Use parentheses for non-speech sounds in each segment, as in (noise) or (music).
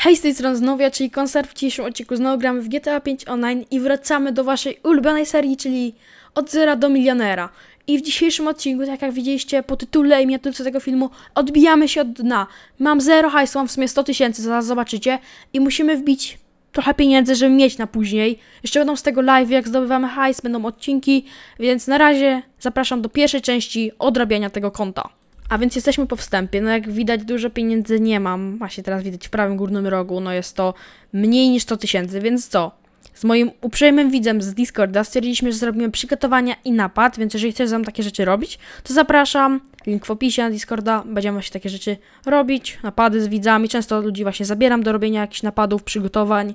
Hej, z tej strony ja, czyli konserw. W dzisiejszym odcinku znowu gramy w GTA 5 Online i wracamy do waszej ulubionej serii, czyli od zera do milionera. I w dzisiejszym odcinku, tak jak widzieliście po tytule i miniaturce tego filmu, odbijamy się od dna. Mam 0 hajsu, mam w sumie 100 tysięcy, zaraz zobaczycie. I musimy wbić trochę pieniędzy, żeby mieć na później. Jeszcze będą z tego live, jak zdobywamy hajs, będą odcinki, więc na razie zapraszam do pierwszej części odrabiania tego konta. A więc jesteśmy po wstępie. No jak widać, dużo pieniędzy nie mam. Właśnie teraz widać w prawym górnym rogu, no jest to mniej niż 100 tysięcy, więc co? Z moim uprzejmym widzem z Discorda stwierdziliśmy, że zrobimy przygotowania i napad, więc jeżeli chcesz ze takie rzeczy robić, to zapraszam. Link w opisie na Discorda. Będziemy się takie rzeczy robić, napady z widzami. Często ludzi właśnie zabieram do robienia jakichś napadów, przygotowań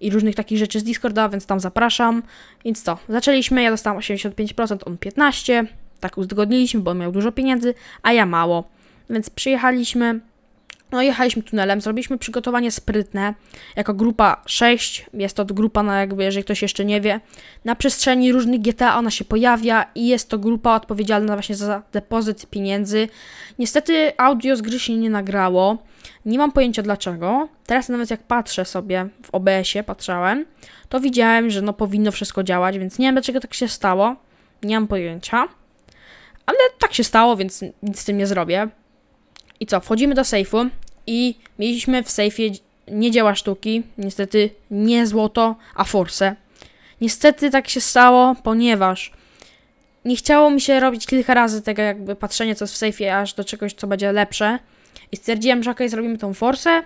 i różnych takich rzeczy z Discorda, więc tam zapraszam. Więc co? Zaczęliśmy, ja dostałam 85%, on 15%. Tak uzgodniliśmy, bo on miał dużo pieniędzy, a ja mało. Więc przyjechaliśmy, no jechaliśmy tunelem, zrobiliśmy przygotowanie sprytne, jako grupa 6, jest to grupa, na no, jakby, jeżeli ktoś jeszcze nie wie, na przestrzeni różnych GTA ona się pojawia i jest to grupa odpowiedzialna właśnie za depozyt pieniędzy. Niestety audio z gry się nie nagrało, nie mam pojęcia dlaczego. Teraz nawet jak patrzę sobie w OBS-ie, patrzałem, to widziałem, że no powinno wszystko działać, więc nie wiem dlaczego tak się stało, nie mam pojęcia. Ale tak się stało, więc nic z tym nie zrobię. I co, wchodzimy do sejfu i mieliśmy w sejfie nie dzieła sztuki, niestety nie złoto, a forse. Niestety tak się stało, ponieważ nie chciało mi się robić kilka razy tego jakby patrzenia co jest w sejfie, aż do czegoś, co będzie lepsze. I stwierdziłem, że okej, okay, zrobimy tą forsę,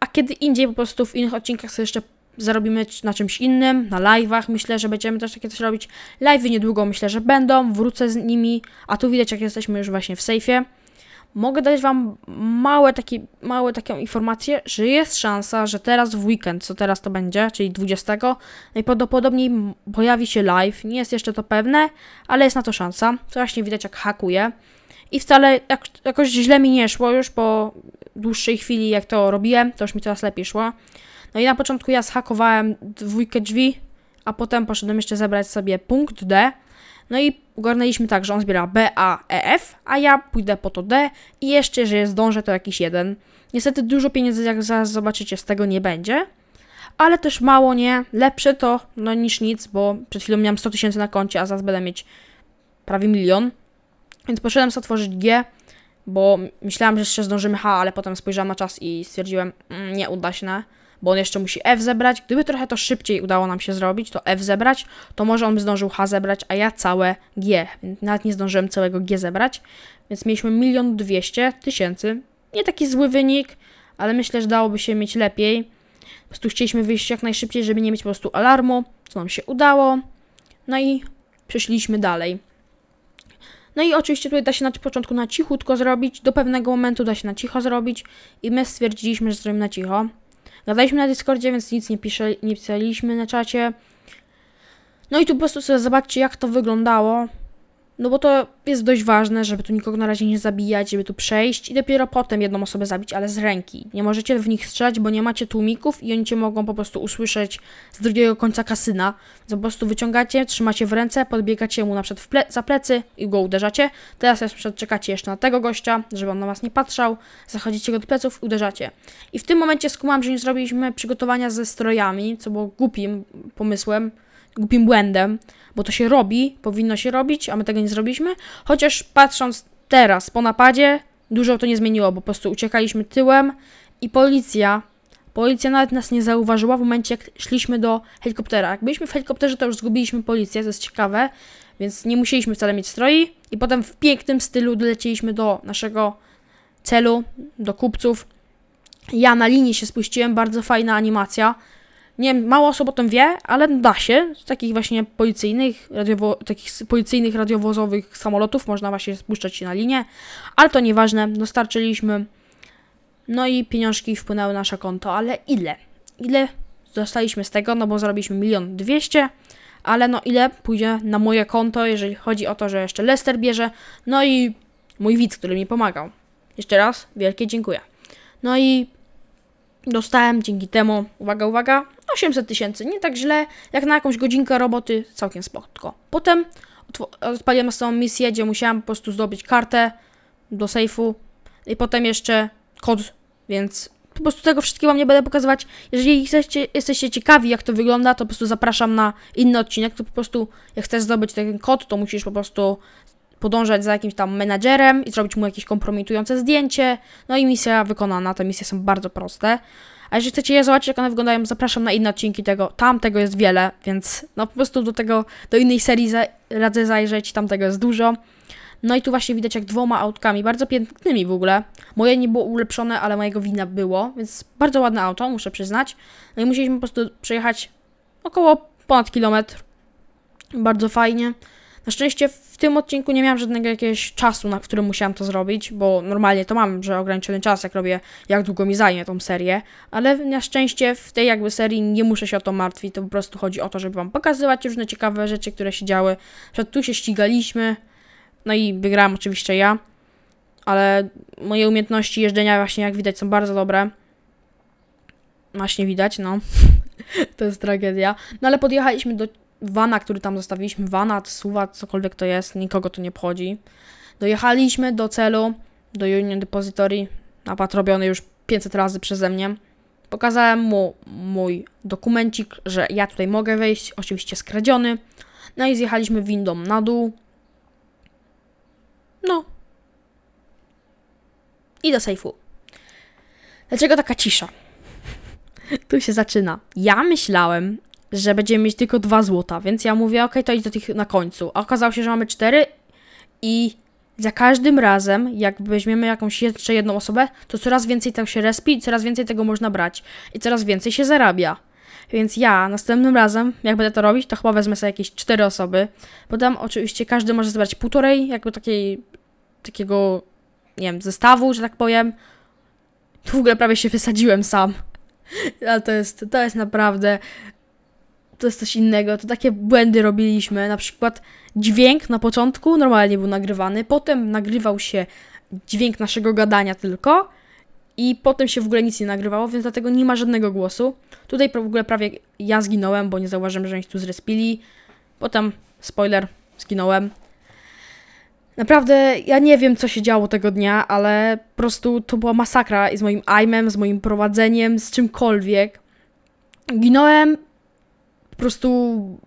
a kiedy indziej po prostu w innych odcinkach sobie jeszcze zarobimy na czymś innym, na live'ach. Myślę, że będziemy też takie coś robić. Live'y niedługo myślę, że będą, wrócę z nimi, a tu widać jak jesteśmy już właśnie w sejfie. Mogę dać Wam małe, takie małe taką informację, że jest szansa, że teraz w weekend, co teraz to będzie, czyli 20, najprawdopodobniej pojawi się live. Nie jest jeszcze to pewne, ale jest na to szansa. to Właśnie widać jak hakuje. I wcale jak, jakoś źle mi nie szło już po dłuższej chwili, jak to robiłem, to już mi coraz lepiej szło. No i na początku ja zhakowałem dwójkę drzwi, a potem poszedłem jeszcze zebrać sobie punkt D. No i ogarnęliśmy tak, że on zbiera B, A, E, F, a ja pójdę po to D i jeszcze, jest zdążę, to jakiś jeden. Niestety dużo pieniędzy, jak zaraz zobaczycie, z tego nie będzie, ale też mało nie. Lepsze to no, niż nic, bo przed chwilą miałem 100 tysięcy na koncie, a zaraz będę mieć prawie milion. Więc poszedłem sobie otworzyć G, bo myślałem, że jeszcze zdążymy H, ale potem spojrzałem na czas i stwierdziłem, mm, nie uda się na bo on jeszcze musi F zebrać. Gdyby trochę to szybciej udało nam się zrobić, to F zebrać, to może on by zdążył H zebrać, a ja całe G. Nawet nie zdążyłem całego G zebrać, więc mieliśmy milion dwieście tysięcy. Nie taki zły wynik, ale myślę, że dałoby się mieć lepiej. Po prostu chcieliśmy wyjść jak najszybciej, żeby nie mieć po prostu alarmu, co nam się udało. No i przeszliśmy dalej. No i oczywiście tutaj da się na początku na cichutko zrobić, do pewnego momentu da się na cicho zrobić i my stwierdziliśmy, że zrobimy na cicho. Gadaliśmy no, na Discordzie, więc nic nie, pisze, nie pisaliśmy na czacie. No i tu po prostu sobie zobaczcie, jak to wyglądało. No bo to jest dość ważne, żeby tu nikogo na razie nie zabijać, żeby tu przejść i dopiero potem jedną osobę zabić, ale z ręki. Nie możecie w nich strzelać, bo nie macie tłumików i oni cię mogą po prostu usłyszeć z drugiego końca kasyna. Po prostu wyciągacie, trzymacie w ręce, podbiegacie mu na przykład ple za plecy i go uderzacie. Teraz jeszcze czekacie jeszcze na tego gościa, żeby on na was nie patrzał. Zachodzicie go do pleców i uderzacie. I w tym momencie skumam, że nie zrobiliśmy przygotowania ze strojami, co było głupim pomysłem głupim błędem, bo to się robi, powinno się robić, a my tego nie zrobiliśmy. Chociaż patrząc teraz po napadzie, dużo to nie zmieniło, bo po prostu uciekaliśmy tyłem i policja, policja nawet nas nie zauważyła w momencie, jak szliśmy do helikoptera. Jak byliśmy w helikopterze, to już zgubiliśmy policję, to jest ciekawe, więc nie musieliśmy wcale mieć stroi. I potem w pięknym stylu dolecieliśmy do naszego celu, do kupców. Ja na linii się spuściłem, bardzo fajna animacja nie wiem, mało osób o tym wie, ale da się. Z takich właśnie policyjnych, radiowo, takich policyjnych radiowozowych samolotów można właśnie spuszczać się na linię, ale to nieważne, dostarczyliśmy. No i pieniążki wpłynęły na nasze konto, ale ile? Ile dostaliśmy z tego? No bo zarobiliśmy milion dwieście, ale no ile pójdzie na moje konto, jeżeli chodzi o to, że jeszcze Lester bierze, no i mój widz, który mi pomagał. Jeszcze raz wielkie dziękuję. No i Dostałem dzięki temu, uwaga, uwaga, 800 tysięcy. Nie tak źle, jak na jakąś godzinkę roboty, całkiem spoko. Potem odpaliłem następną misję, gdzie musiałem po prostu zdobyć kartę do sejfu i potem jeszcze kod, więc po prostu tego wszystkiego wam nie będę pokazywać. Jeżeli jesteście ciekawi, jak to wygląda, to po prostu zapraszam na inny odcinek, to po prostu jak chcesz zdobyć ten kod, to musisz po prostu podążać za jakimś tam menadżerem i zrobić mu jakieś kompromitujące zdjęcie. No i misja wykonana, te misje są bardzo proste. A jeżeli chcecie je zobaczyć, jak one wyglądają, zapraszam na inne odcinki tego. Tam tego jest wiele, więc no po prostu do tego, do innej serii za, radzę zajrzeć, tam tego jest dużo. No i tu właśnie widać jak dwoma autkami, bardzo pięknymi w ogóle. Moje nie było ulepszone, ale mojego wina było, więc bardzo ładne auto, muszę przyznać. No i musieliśmy po prostu przejechać około ponad kilometr. Bardzo fajnie. Na szczęście w tym odcinku nie miałam żadnego jakiegoś czasu, na którym musiałam to zrobić, bo normalnie to mam, że ograniczony czas, jak robię, jak długo mi zajmie tą serię, ale na szczęście w tej jakby serii nie muszę się o to martwić, to po prostu chodzi o to, żeby wam pokazywać różne ciekawe rzeczy, które się działy, że tu się ścigaliśmy, no i wygrałam oczywiście ja, ale moje umiejętności jeżdżenia właśnie jak widać są bardzo dobre. Właśnie widać, no. (laughs) to jest tragedia. No ale podjechaliśmy do Wana, który tam zostawiliśmy, Wana, Suwa, cokolwiek to jest, nikogo to nie obchodzi. Dojechaliśmy do celu, do Union Depository, napad robiony już 500 razy przeze mnie. Pokazałem mu mój dokumencik, że ja tutaj mogę wejść, oczywiście skradziony. No i zjechaliśmy windą na dół. No. I do sejfu. Dlaczego taka cisza? (laughs) tu się zaczyna. Ja myślałem, że będziemy mieć tylko dwa złota, więc ja mówię, okej, to idź do tych na końcu. A okazało się, że mamy cztery i za każdym razem, jak weźmiemy jakąś jeszcze jedną osobę, to coraz więcej tam się respi, coraz więcej tego można brać i coraz więcej się zarabia. Więc ja następnym razem, jak będę to robić, to chyba wezmę sobie jakieś cztery osoby. bo tam oczywiście każdy może zebrać półtorej, jakby takiej, takiego, nie wiem, zestawu, że tak powiem. Tu w ogóle prawie się wysadziłem sam. (laughs) Ale to jest, to jest naprawdę to jest coś innego, to takie błędy robiliśmy. Na przykład dźwięk na początku normalnie był nagrywany, potem nagrywał się dźwięk naszego gadania tylko i potem się w ogóle nic nie nagrywało, więc dlatego nie ma żadnego głosu. Tutaj w ogóle prawie ja zginąłem, bo nie zauważyłem, że mnie tu zrespili. Potem, spoiler, zginąłem. Naprawdę, ja nie wiem, co się działo tego dnia, ale po prostu to była masakra i z moim aimem, z moim prowadzeniem, z czymkolwiek. Ginąłem, po prostu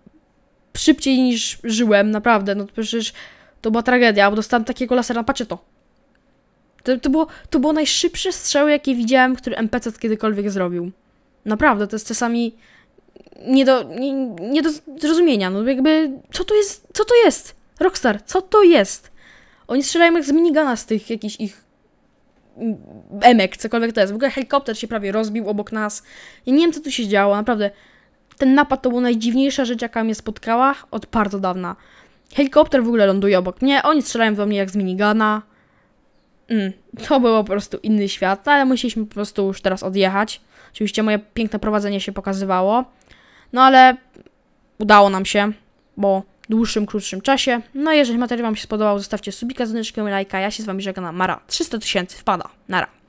szybciej niż żyłem, naprawdę. No to przecież to była tragedia, bo dostałem takiego lasera, patrzcie to. To, to, było, to było najszybsze strzał, jakie widziałem, który MPC kiedykolwiek zrobił. Naprawdę, to jest czasami nie do, nie, nie do zrozumienia. No jakby, co to jest? Co to jest? Rockstar, co to jest? Oni strzelają jak z minigana z tych jakichś ich emek, cokolwiek to jest. W ogóle helikopter się prawie rozbił obok nas. i nie wiem, co tu się działo, naprawdę. Ten napad to była najdziwniejsza rzecz, jaka mnie spotkała od bardzo dawna. Helikopter w ogóle ląduje obok mnie, oni strzelają do mnie jak z minigana. Mm, to był po prostu inny świat, ale musieliśmy po prostu już teraz odjechać. Oczywiście moje piękne prowadzenie się pokazywało. No ale udało nam się, bo dłuższym, krótszym czasie. No jeżeli materiał Wam się spodobał, zostawcie subika z lajka. Ja się z Wami żegnam. Mara, 300 tysięcy wpada. Nara.